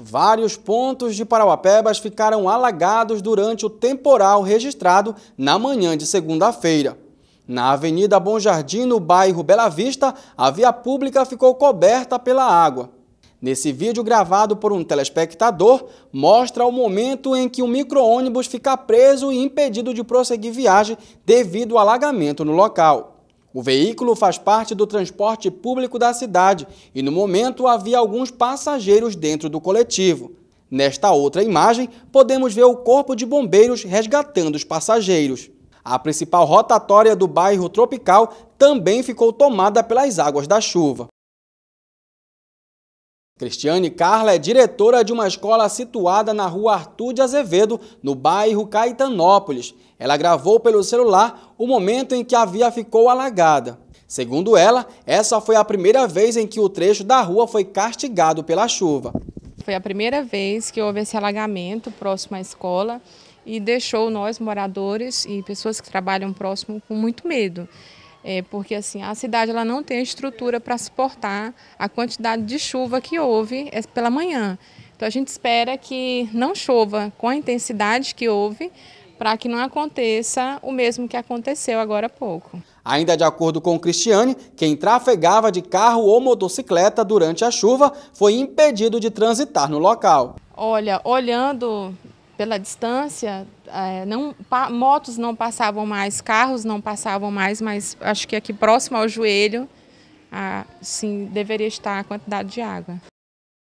Vários pontos de Parauapebas ficaram alagados durante o temporal registrado na manhã de segunda-feira. Na Avenida Bom Jardim, no bairro Bela Vista, a via pública ficou coberta pela água. Nesse vídeo gravado por um telespectador, mostra o momento em que um micro-ônibus fica preso e impedido de prosseguir viagem devido ao alagamento no local. O veículo faz parte do transporte público da cidade e, no momento, havia alguns passageiros dentro do coletivo. Nesta outra imagem, podemos ver o Corpo de Bombeiros resgatando os passageiros. A principal rotatória do bairro Tropical também ficou tomada pelas águas da chuva. Cristiane Carla é diretora de uma escola situada na rua Artur de Azevedo, no bairro Caetanópolis. Ela gravou pelo celular o momento em que a via ficou alagada. Segundo ela, essa foi a primeira vez em que o trecho da rua foi castigado pela chuva. Foi a primeira vez que houve esse alagamento próximo à escola e deixou nós, moradores e pessoas que trabalham próximo, com muito medo. É, porque assim a cidade ela não tem estrutura para suportar a quantidade de chuva que houve é, pela manhã. Então a gente espera que não chova com a intensidade que houve para que não aconteça o mesmo que aconteceu agora há pouco. Ainda de acordo com Cristiane, quem trafegava de carro ou motocicleta durante a chuva foi impedido de transitar no local. Olha, olhando pela distância, é, não, pa, motos não passavam mais, carros não passavam mais, mas acho que aqui próximo ao joelho, a, ah, sim, deveria estar a quantidade de água.